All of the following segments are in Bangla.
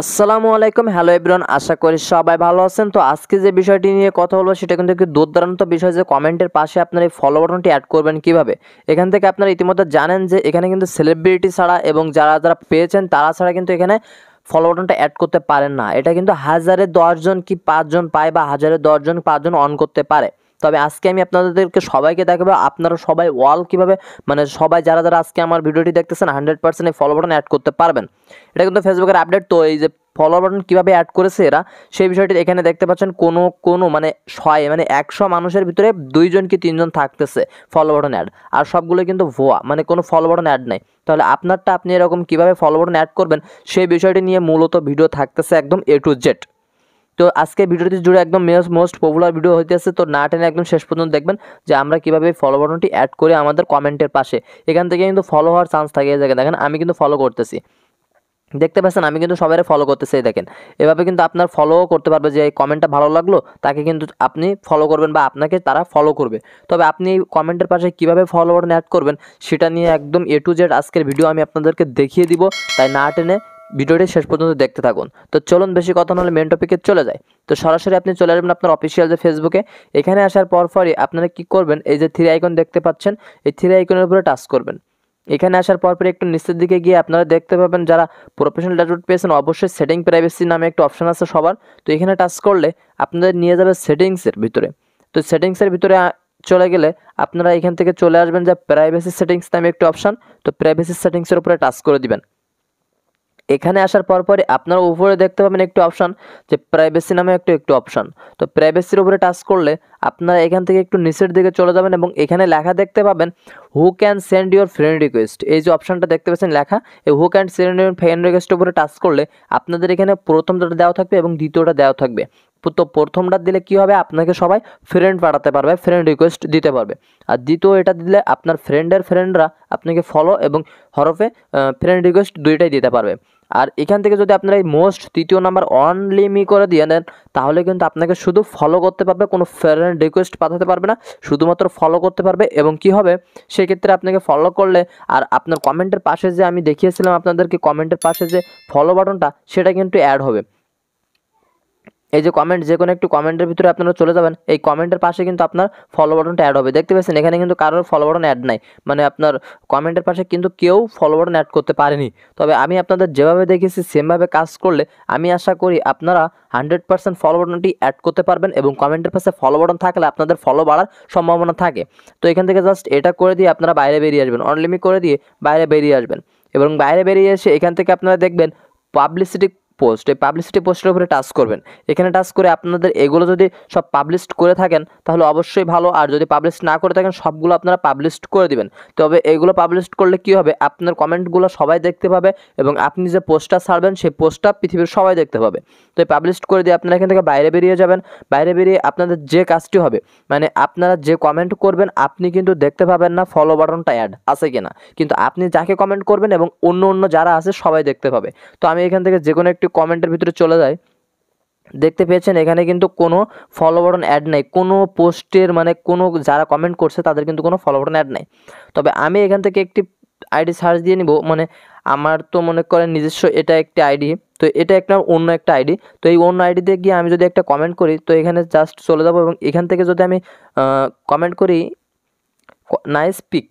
আসসালামু আলাইকুম হ্যালো এভরিওয়ান আশা করি সবাই ভালো আছেন তো আজকে যে বিষয়টি নিয়ে কথা বলবো সেটা কিন্তু একটি দুর্দান্ত বিষয় যে কমেন্টের পাশে আপনার এই ফলো বাটনটি অ্যাড করবেন কিভাবে এখান থেকে আপনারা ইতিমধ্যে জানেন যে এখানে কিন্তু সেলিব্রিটি ছাড়া এবং যারা যারা পেয়েছেন তারা ছাড়া কিন্তু এখানে ফলো বাটনটা অ্যাড করতে পারেন না এটা কিন্তু হাজারে দশজন কি পাঁচজন পায় বা হাজারে দশজন পাঁচজন অন করতে পারে তবে আজকে আমি আপনাদেরকে সবাইকে দেখাবো আপনারা সবাই ওয়াল কিভাবে মানে সবাই যারা যারা আজকে আমার ভিডিওটি দেখতেছেন হান্ড্রেড পার্সেন্ট এই ফলো বাটন অ্যাড করতে পারবেন এটা কিন্তু ফেসবুকের আপডেট তো এই যে ফলো বাটন কীভাবে অ্যাড করেছে এরা সেই বিষয়টি এখানে দেখতে পাচ্ছেন কোনো কোনো মানে ছয় মানে একশো মানুষের ভিতরে দুইজন কি তিনজন থাকতেছে ফলো বাটন অ্যাড আর সবগুলো কিন্তু ভোয়া মানে কোনো ফলো বাটন অ্যাড নেই তাহলে আপনারটা আপনি এরকম কীভাবে ফলো বাটন অ্যাড করবেন সেই বিষয়টি নিয়ে মূলত ভিডিও থাকতেছে একদম এ টু জেড তো আজকে ভিডিওটি জুড়ে একদম মোস্ট পপুলার ভিডিও হইতেছে তো না টেনে একদম শেষ পর্যন্ত দেখবেন যে আমরা কীভাবে ফলো বাটনটি অ্যাড করে আমাদের কমেন্টের পাশে এখান থেকে কিন্তু ফলো হওয়ার চান্স থাকে এই জায়গায় দেখেন আমি কিন্তু ফলো করতেছি দেখতে পাচ্ছেন আমি কিন্তু সবাই ফলো করতেছি দেখেন এভাবে কিন্তু আপনার ফলোও করতে পারবে যে এই কমেন্টটা ভালো লাগলো তাকে কিন্তু আপনি ফলো করবেন বা আপনাকে তারা ফলো করবে তবে আপনি এই কমেন্টের পাশে কীভাবে ফলো বাটন অ্যাড করবেন সেটা নিয়ে একদম এ টু জেড আজকের ভিডিও আমি আপনাদেরকে দেখিয়ে দিব তাই না টেনে ভিডিওটি শেষ পর্যন্ত দেখতে থাকুন তো চলুন বেশি কথা নাহলে মেন টপিকে চলে যায় তো সরাসরি আপনি চলে আসবেন আপনার অফিসিয়াল যে ফেসবুকে এখানে আসার পরপরই আপনারা কি করবেন এই যে থ্রি আইকন দেখতে পাচ্ছেন এই থ্রি আইকনের উপরে টাচ করবেন এখানে আসার পরপরই একটু নিচের দিকে গিয়ে আপনারা দেখতে পাবেন যারা প্রফেশনাল ড্যাশবোর্ড পেয়েছেন অবশ্যই সেটিং প্রাইভেসি নামে একটা অপশন আছে সবার তো এখানে টাচ করলে আপনাদের নিয়ে যাবে সেটিংসের ভিতরে তো সেটিংসের ভিতরে চলে গেলে আপনারা এখান থেকে চলে আসবেন যে প্রাইভেসি সেটিংস নামে একটি অপশান তো প্রাইভেসি সেটিংসের উপরে টাচ করে দিবেন এখানে আসার পর পরে আপনারা উপরে দেখতে পাবেন একটি অপশান যে প্রাইভেসি নামে একটু একটু অপশান তো প্রাইভেসির উপরে টাচ করলে আপনারা এখান থেকে একটু নিচের দিকে চলে যাবেন এবং এখানে লেখা দেখতে পাবেন who can send your friend request এই যে অপশানটা দেখতে পাচ্ছেন লেখা এই who can send your friend রিকোয়েস্টের উপরে টাচ করলে আপনাদের এখানে প্রথমটা দেওয়া থাকবে এবং দ্বিতীয়টা দেওয়া থাকবে তো প্রথমটা দিলে কি হবে আপনাকে সবাই ফ্রেন্ড পাঠাতে পারবে ফ্রেন্ড রিকোয়েস্ট দিতে পারবে আর দ্বিতীয় এটা দিলে আপনার ফ্রেন্ডের ফ্রেন্ডরা আপনাকে ফলো এবং হরফে ফ্রেন্ড রিকোয়েস্ট দুইটাই দিতে পারবে আর এখান থেকে যদি আপনারা এই মোস্ট তৃতীয় নাম্বার মি করে দিয়ে নেন তাহলে কিন্তু আপনাকে শুধু ফলো করতে পারবে কোনো ফ্রেন্ড রিকোয়েস্ট পাঠাতে পারবে না শুধুমাত্র ফলো করতে পারবে এবং কি হবে সেক্ষেত্রে আপনাকে ফলো করলে আর আপনার কমেন্টের পাশে যে আমি দেখিয়েছিলাম আপনাদেরকে কমেন্টের পাশে যে ফলো বাটনটা সেটা কিন্তু অ্যাড হবে এই যে কমেন্ট যে কোনো একটি কমেন্টের ভিতরে আপনারা চলে যাবেন এই কমেন্টের পাশে কিন্তু আপনার ফলো বটনটা অ্যাড হবে দেখতে পাচ্ছেন এখানে কিন্তু কারোর ফলো বটন অ্যাড নাই মানে আপনার কমেন্টের পাশে কিন্তু কেউ ফলো বটন অ্যাড করতে পারেনি তবে আমি আপনাদের যেভাবে দেখেছি সেমভাবে কাজ করলে আমি আশা করি আপনারা হান্ড্রেড পার্সেন্ট ফলো বটনটি অ্যাড করতে পারবেন এবং কমেন্টের পাশে ফলো বটন থাকলে আপনাদের ফলো বাড়ার সম্ভাবনা থাকে তো এখান থেকে জাস্ট এটা করে দিয়ে আপনারা বাইরে বেরিয়ে আসবেন অনলিমি করে দিয়ে বাইরে বেরিয়ে আসবেন এবং বাইরে বেরিয়ে এসে এখান থেকে আপনারা দেখবেন পাবলিসিটি পোস্ট এই পাবলিসিটি পোস্টের উপরে টাচ করবেন এখানে টাচ করে আপনাদের এগুলো যদি সব পাবলিশড করে থাকেন তাহলে অবশ্যই ভালো আর যদি পাবলিশ না করে থাকেন সবগুলো আপনারা পাবলিশড করে দিবেন তবে এগুলো পাবলিশড করলে কি হবে আপনার কমেন্টগুলো সবাই দেখতে পাবে এবং আপনি যে পোস্টটা ছাড়বেন সেই পোস্টটা পৃথিবীর সবাই দেখতে পাবে তো এই পাবলিশ করে দিয়ে আপনারা এখান থেকে বাইরে বেরিয়ে যাবেন বাইরে বেরিয়ে আপনাদের যে কাজটি হবে মানে আপনারা যে কমেন্ট করবেন আপনি কিন্তু দেখতে পাবেন না ফলো বাটনটা অ্যাড আছে কিনা কিন্তু আপনি যাকে কমেন্ট করবেন এবং অন্য অন্য যারা আছে সবাই দেখতে পাবে তো আমি এখান থেকে যে কোনো একটি কমেন্টের ভিতরে চলে যায় দেখতে পেয়েছেন এখানে কিন্তু কোনো ফলো অ্যাড নাই কোনো পোস্টের মানে কোনো যারা কমেন্ট করছে তাদের কিন্তু কোনো ফলো অ্যাড নাই তবে আমি এখান থেকে একটি আইডি সার্চ দিয়ে নিব মানে আমার তো মনে করেন নিজস্ব এটা একটি আইডি তো এটা একটা অন্য একটা আইডি তো এই অন্য আইডিতে গিয়ে আমি যদি একটা কমেন্ট করি তো এখানে জাস্ট চলে যাবো এবং এখান থেকে যদি আমি কমেন্ট করি নাইস পিক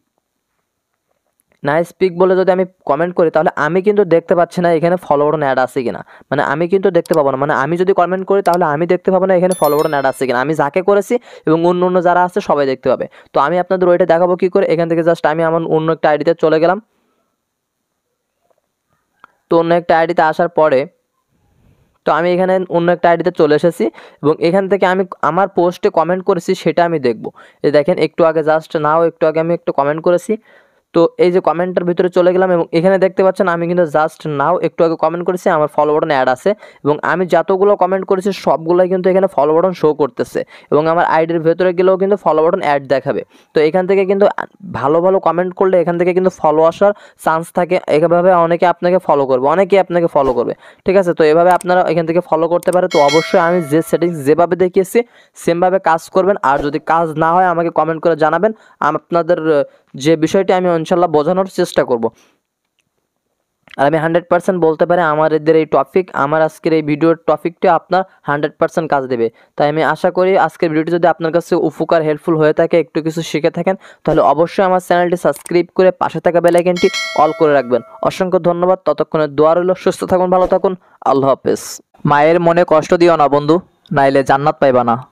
নাইস পিক বলে যদি আমি কমেন্ট করি তাহলে আমি কিন্তু দেখতে পাচ্ছি না এখানে ফলোয়ার অ্যাড আছে কিনা মানে আমি কিন্তু দেখতে পাবো না মানে আমি যদি কমেন্ট করি তাহলে আমি দেখতে পাবো না এখানে ফলোয়ার অ্যাড আছে কিনা আমি যাকে করেছি এবং অন্য অন্য যারা আছে সবাই দেখতে পাবে তো আমি আপনাদের ওইটা দেখাবো কী করে এখান থেকে জাস্ট আমি আমার অন্য একটা আইডিতে চলে গেলাম তো অন্য একটা আইডিতে আসার পরে তো আমি এখানে অন্য একটা আইডিতে চলে এসেছি এবং এখান থেকে আমি আমার পোস্টে কমেন্ট করেছি সেটা আমি দেখব এই দেখেন একটু আগে জাস্ট নাও একটু আগে আমি একটু কমেন্ট করেছি তো এই যে কমেন্টের ভিতরে চলে গেলাম এবং এখানে দেখতে পাচ্ছেন আমি কিন্তু জাস্ট নাও একটু আগে কমেন্ট করেছি আমার ফলো বটন অ্যাড আছে এবং আমি যতগুলো কমেন্ট করেছি সবগুলোই কিন্তু এখানে ফলো বটন শো করতেছে এবং আমার আইডির ভেতরে গেলেও কিন্তু ফলো বটন অ্যাড দেখাবে তো এখান থেকে কিন্তু ভালো ভালো কমেন্ট করলে এখান থেকে কিন্তু ফলো আসার চান্স থাকে এভাবে অনেকে আপনাকে ফলো করবে অনেকেই আপনাকে ফলো করবে ঠিক আছে তো এভাবে আপনারা এখান থেকে ফলো করতে পারে তো অবশ্যই আমি যে সেটিংস যেভাবে দেখিয়েছি সেমভাবে কাজ করবেন আর যদি কাজ না হয় আমাকে কমেন্ট করে জানাবেন আপনাদের যে বিষয়টি আমি ইনশাল্লাহ বোঝানোর চেষ্টা করব আর আমি হান্ড্রেড পার্সেন্ট বলতে পারি আমাদের এই টপিক আমার আজকের এই ভিডিওর টপিকটি আপনার হান্ড্রেড পার্সেন্ট কাজ দেবে তাই আমি আশা করি আজকের ভিডিওটি যদি আপনার কাছে উপকার হেল্পফুল হয়ে থাকে একটু কিছু শিখে থাকেন তাহলে অবশ্যই আমার চ্যানেলটি সাবস্ক্রাইব করে পাশে থাকা বেলাইকেনটি অল করে রাখবেন অসংখ্য ধন্যবাদ ততক্ষণে দোয়ার হলো সুস্থ থাকুন ভালো থাকুন আল্লাহ হাফেজ মায়ের মনে কষ্ট দিও না বন্ধু নাইলে জান্নাত পাইবা না